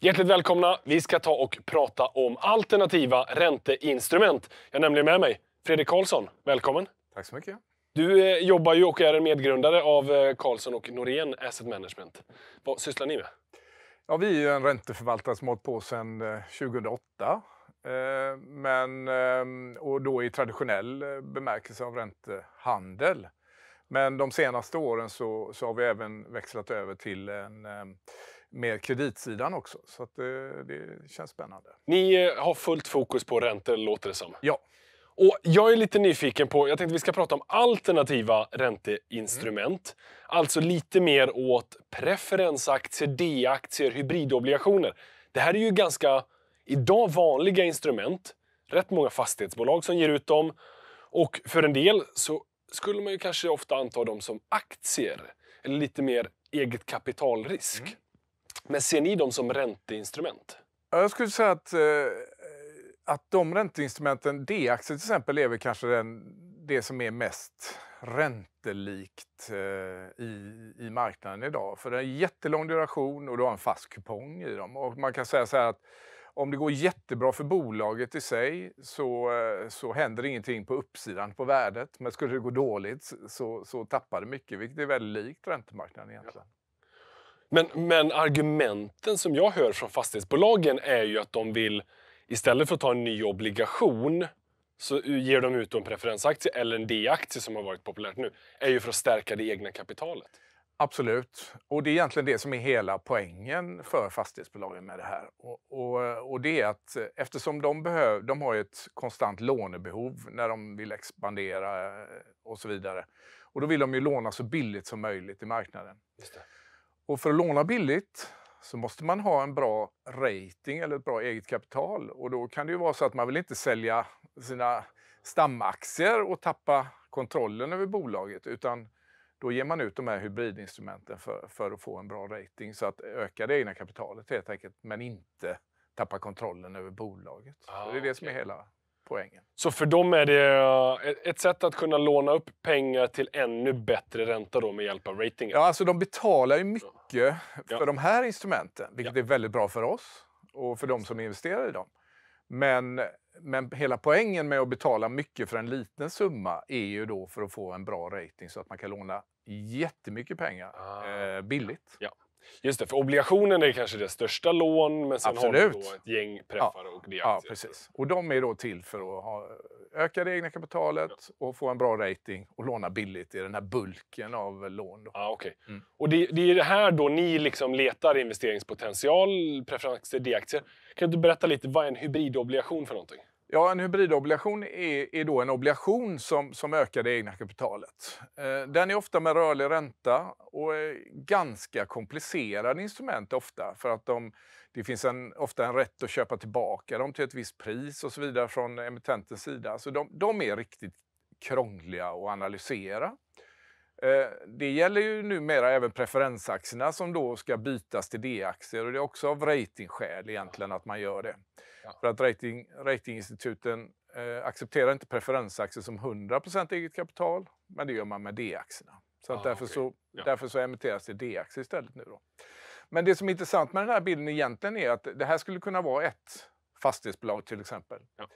Hjärtligt välkomna! Vi ska ta och prata om alternativa ränteinstrument. Jag har nämligen med mig Fredrik Karlsson. Välkommen! Tack så mycket. Du eh, jobbar ju och är en medgrundare av eh, Karlsson och Norén Asset Management. Vad sysslar ni med? Ja, vi är ju en ränteförvaltare som har hållit på sedan 2008. Eh, men, och då i traditionell bemärkelse av räntehandel. Men de senaste åren så, så har vi även växlat över till en med kreditsidan också. Så att, eh, det känns spännande. Ni eh, har fullt fokus på räntor, låter det som. Ja. Och jag är lite nyfiken på, jag tänkte vi ska prata om alternativa ränteinstrument. Mm. Alltså lite mer åt preferensaktier, D-aktier, hybridobligationer. Det här är ju ganska, idag vanliga instrument. Rätt många fastighetsbolag som ger ut dem. Och för en del så skulle man ju kanske ofta anta dem som aktier. Eller lite mer eget kapitalrisk. Mm. Men ser ni dem som ränteinstrument? jag skulle säga att, eh, att de ränteinstrumenten, D-aktier till exempel, är väl kanske den, det som är mest räntelikt eh, i, i marknaden idag. För det är en jättelång duration och du har en fast kupong i dem. Och man kan säga så här att om det går jättebra för bolaget i sig så, eh, så händer ingenting på uppsidan på värdet. Men skulle det gå dåligt så, så tappar det mycket, vilket är väldigt likt räntemarknaden egentligen. Ja. Men, men argumenten som jag hör från fastighetsbolagen är ju att de vill istället för att ta en ny obligation så ger de ut en preferensaktie eller en D-aktie som har varit populärt nu, är ju för att stärka det egna kapitalet. Absolut, och det är egentligen det som är hela poängen för fastighetsbolagen med det här. Och, och, och det är att eftersom de, behöv, de har ett konstant lånebehov när de vill expandera och så vidare. Och då vill de ju låna så billigt som möjligt i marknaden. Just det. Och för att låna billigt så måste man ha en bra rating eller ett bra eget kapital. Och då kan det ju vara så att man vill inte sälja sina stamaktier och tappa kontrollen över bolaget utan då ger man ut de här hybridinstrumenten för, för att få en bra rating. Så att öka det egna kapitalet helt enkelt, men inte tappa kontrollen över bolaget. Ah, det är okay. Ah, det som är hela poängen. Så för dem är det eh, ett sätt att kunna låna upp pengar till ännu bättre ränta då med hjälp av ratingen? Ja, alltså de betalar ju mycket mycket eh, för ja. de här instrumenten, vilket ja. är väldigt bra för oss och för de som investerar i dem. Men, men hela poängen med att betala mycket för en liten summa är ju då för att få en bra rating så att man kan låna jättemycket pengar ah. eh, billigt. Ja. Just det, för obligationen är kanske det största lån, men sen Absolut. har du då ett gäng preffar ja. och det Ja, precis. Och de är då till för att ha, öka det egna kapitalet ja. och få en bra rating och låna billigt i den här bulken av lån. Ja, Ah, okay. Mm. Och det, det, är det här då ni liksom letar investeringspotential, preferenser, D-aktier. Kan du berätta lite, vad är en hybridobligation för någonting? Ja, en hybridobligation är, är då en obligation som, som ökar det egna kapitalet. Eh, den är ofta med rörlig ränta och är ganska komplicerade instrument ofta för att de, det finns en, ofta en rätt att köpa tillbaka dem till ett visst pris och så vidare från emittentens sida. Så de, de är riktigt krångliga att analysera. Eh, det gäller ju numera även preferensaktierna som då ska bytas till D-aktier och det är också av ratingskäl egentligen att man gör det. Ja. För att rating, ratinginstituten eh, accepterar inte preferensaktier som 100 eget kapital, men det gör man med D-aktierna. Så ah, därför, okay. så, ja. därför så emitteras det D-aktier istället nu. Då. Men det som är intressant med den här bilden egentligen är att det här skulle kunna vara ett fastighetsbolag till exempel. Ja.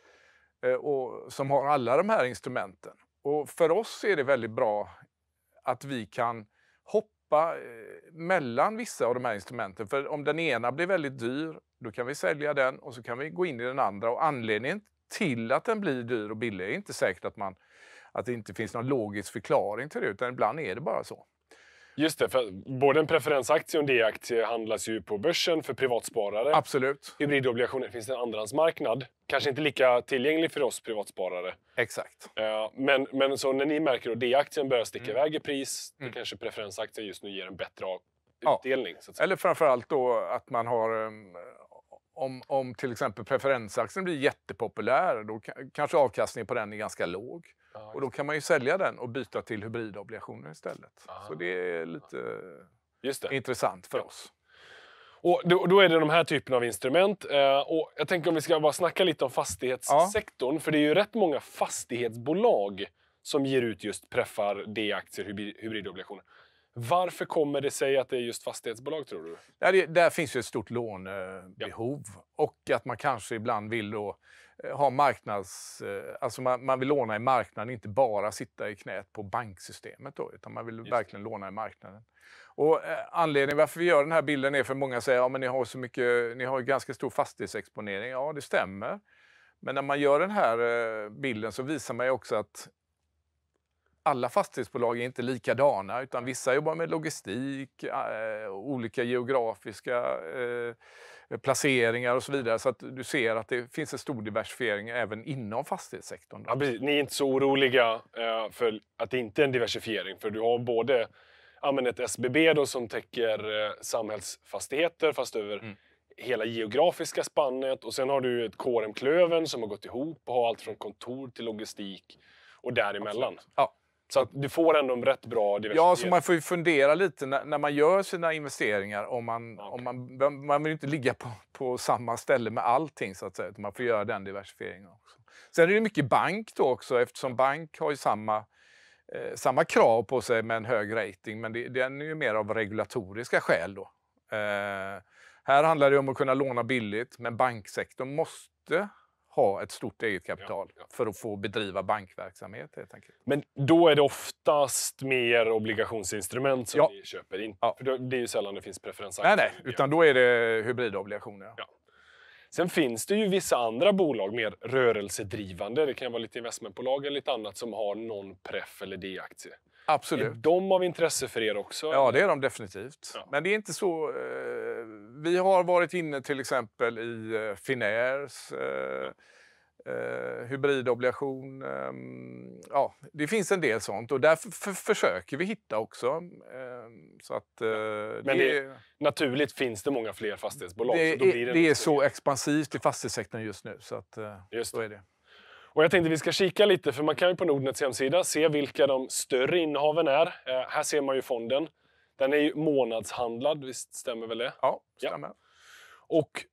Eh, och, som har alla de här instrumenten. Och för oss är det väldigt bra att vi kan hoppa eh, mellan vissa av de här instrumenten. För om den ena blir väldigt dyr, då kan vi sälja den och så kan vi gå in i den andra. Och anledningen till att den blir dyr och billig är inte säkert att, man, att det inte finns någon logisk förklaring till det, utan ibland är det bara så. Just det, för både en preferensaktie och en D-aktie handlas ju på börsen för privatsparare. Absolut. Hybridobligationer finns det en andrahandsmarknad. Kanske inte lika tillgänglig för oss privatsparare. Exakt. Eh, men, men så när ni märker att D-aktien börjar sticka mm. iväg i pris, då mm. kanske preferensaktien just nu ger en bättre utdelning. Ja. Så att säga. Eller framförallt då att man har eh, om, om till exempel preferensaktien blir jättepopulär, då kanske avkastningen på den är ganska låg. Ja, och då kan man ju sälja den och byta till hybridobligationer istället. Aha. Så ah, det är lite det. intressant för oss. Och då, är det de här typerna av instrument. Eh, och jag tänker om vi ska bara snacka lite om fastighetssektorn. Ja. För det är ju rätt många fastighetsbolag som ger ut just preffar, D-aktier, hybridobligationer. Varför kommer det sig att det är just fastighetsbolag tror du? Där, där finns ju ett stort lånebehov ja. och att man kanske ibland vill då Eh, ha marknads... Eh, alltså man, man, vill låna i marknaden, inte bara sitta i knät på banksystemet. Då, utan man vill Just verkligen det. låna i marknaden. Och eh, anledningen varför vi gör den här bilden är för många säger att ja, ni har så mycket, ni har ganska stor fastighetsexponering. Ja, det stämmer. Men när man gör den här bilden så visar man också att alla fastighetsbolag är inte likadana, utan vissa jobbar med logistik, olika geografiska placeringar och så vidare. Så att du ser att det finns en stor diversifiering även inom fastighetssektorn. Ja, Ni är inte så oroliga eh, för att det inte är en diversifiering, för du har både ett SBB då, som täcker eh, samhällsfastigheter, fast över mm. hela geografiska spannet. Och sen har du ett KRM Klöven som har gått ihop och har allt från kontor till logistik och däremellan. Absolut. Ja. Så att du får ändå en rätt bra diversifiering? Ja, så man får ju fundera lite när, när man gör sina investeringar. Om man, okay. om man, man vill inte ligga på, på samma ställe med allting, så att säga. Man får göra den diversifieringen också. Sen är det mycket bank då också, eftersom bank har ju samma, eh, samma krav på sig med en hög rating, men det, den är ju mer av regulatoriska skäl då. Eh, här handlar det om att kunna låna billigt, men banksektorn måste ha ett stort eget kapital ja, ja. för att få bedriva bankverksamhet helt enkelt. Men då är det oftast mer obligationsinstrument som ja. ni köper? In. Ja. För det är ju sällan det finns preferensaktier. Nej, nej, utan då är det hybridobligationer. Ja. Sen finns det ju vissa andra bolag, mer rörelsedrivande, det kan vara lite investmentbolag eller lite annat, som har någon pref eller D-aktie. Absolut. Är de av intresse för er också? Ja, eller? det är de definitivt. Men det är inte så eh, vi har varit inne till exempel i eh, Finairs eh, eh, hybridobligation. Mm, ja, det finns en del sånt och där försöker vi hitta också. Ehm, så att, eh, Men det, är, naturligt finns det många fler fastighetsbolag. Det, så det, det är så expansivt i fastighetssektorn just nu. Så att, eh, just det. är det. Och jag tänkte vi ska kika lite, för man kan ju på Nordnets hemsida se vilka de större innehaven är. Eh, här ser man ju fonden. Den är ju månadshandlad, visst stämmer väl det? Ja, stämmer. Ja. Och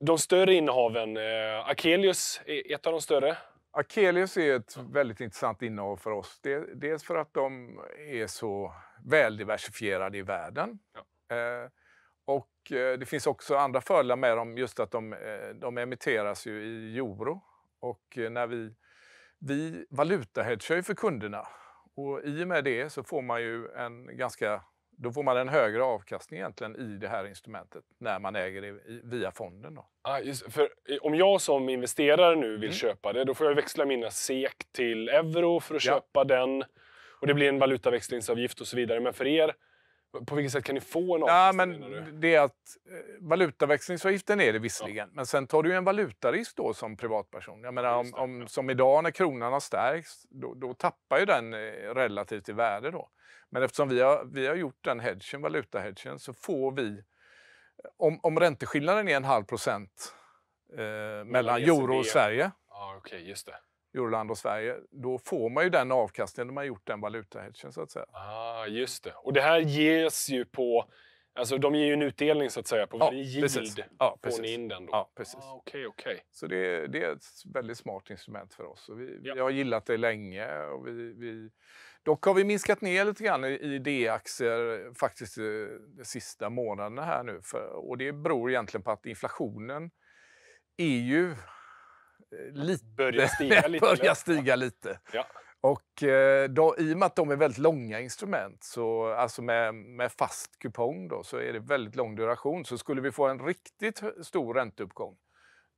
de större innehaven, eh, Akelius är ett av de större. Akelius är ett väldigt intressant innehav för oss. Dels för att de är så väldiversifierade i världen. Ja. Eh, och eh, det finns också andra fördelar med dem, just att de, eh, de emitteras ju i euro. Och eh, när vi, vi valutahedgar för kunderna och i och med det så får man ju en ganska då får man en högre avkastning egentligen i det här instrumentet när man äger det via fonden. Då. Ah, just, för eh, om jag som investerare nu vill mm. köpa det, då får jag växla mina SEK till euro för att ja. köpa den. Och det blir en valutaväxlingsavgift och så vidare. Men för er, på vilket sätt kan ni få en avkastning? Ja, men det är att, eh, valutaväxlingsavgiften är det visserligen, ja. men sen tar du en valutarisk då som privatperson. Jag menar, om, om, som idag när kronan har stärkts, då, då tappar ju den eh, relativt i värde. Då. Men eftersom vi har, vi har gjort den hedgen, valutahedgen, så får vi... Om, om ränteskillnaden är en halv procent eh, mellan ECB. euro och Sverige, ah, okay, just det. Euroland och Sverige, då får man ju den avkastningen när man har gjort den valutahedgen. Så att säga. Ah, just det. Och det här ges ju på... Alltså de ger ju en utdelning så att säga på varje ja, yield. Ja, Får ni in den då? Ja, precis. Ah, okay, okay. Så det, det är ett väldigt smart instrument för oss. Och vi, ja. vi har gillat det länge och vi, vi Dock har vi minskat ner lite grann i D-aktier faktiskt eh, de sista månaderna här nu. och det beror egentligen på att inflationen är ju eh, lite... Börjar stiga lite. börjar stiga lite. Ja. Och eh, då, i och med att de är väldigt långa instrument, så, alltså med, med fast kupong, då, så är det väldigt lång duration. Så skulle vi få en riktigt stor ränteuppgång,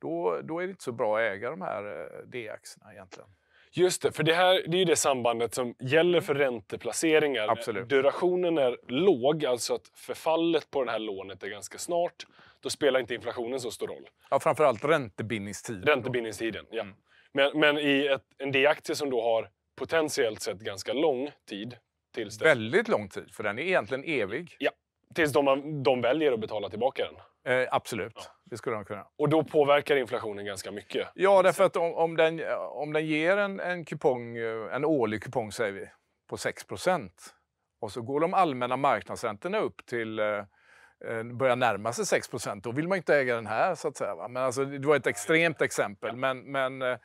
då, då är det inte så bra att äga de här D-aktierna egentligen. Just det, för det här det är ju det sambandet som gäller för mm. ränteplaceringar. Absolut. Durationen är låg, alltså att förfallet på det här lånet är ganska snart. Då spelar inte inflationen så stor roll. Ja, framförallt räntebindningstiden. Räntebindningstiden, då. ja. Mm. Men, men, i ett, en D-aktie som då har potentiellt sett ganska lång tid. Tills det... Väldigt lång tid, för den är egentligen evig. Ja, tills de, de väljer att betala tillbaka den. Eh, absolut. Ja. Det skulle de kunna. Och då påverkar inflationen ganska mycket? Ja, därför att om, om, den, eh, om den ger en, en, kupong, eh, en årlig kupong säger vi, på 6 och så går de allmänna marknadsräntorna upp till eh, börjar närma sig 6 då vill man inte äga den här. så att säga. Men alltså, det var ett extremt exempel. Men, men,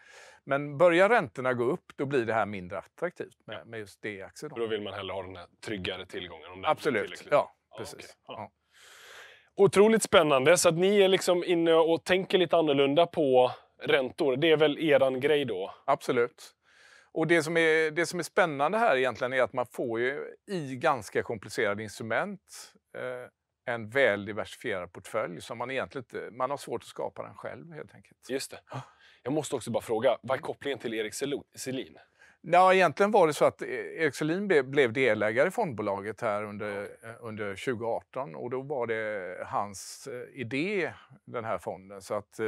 men börjar räntorna gå upp, då blir det här mindre attraktivt med, med just D-aktier. Då. då vill man hellre ha den här tryggare tillgången? Om den Absolut. Ja, precis. Ja, okay. ja. Otroligt spännande. Så att ni är liksom inne och tänker lite annorlunda på räntor. Det är väl er grej då? Absolut. Och det som, är, det som är spännande här egentligen är att man får ju i ganska komplicerade instrument eh, en väl diversifierad portfölj som man egentligen inte, man har svårt att skapa den själv helt enkelt. Just det. Jag måste också bara fråga, vad är kopplingen till Erik Selin? Ja, egentligen var det så att eh, Erik Selin blev delägare i fondbolaget här under, okay. Eh, under 2018 och då var det hans eh, idé, den här fonden. Så att eh,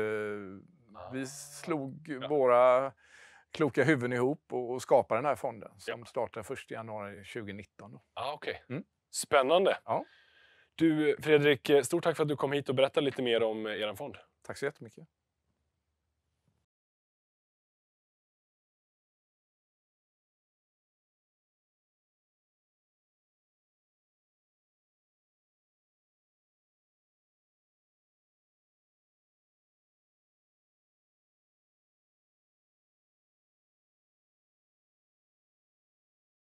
vi ah, slog ja. våra kloka huvuden ihop och, och skapade den här fonden som ja. startade 1 januari 2019. Då. Ah, okay. Mm. Spännande! Ja. Du, Fredrik, stort tack för att du kom hit och berättade lite mer om er fond. Tack så jättemycket.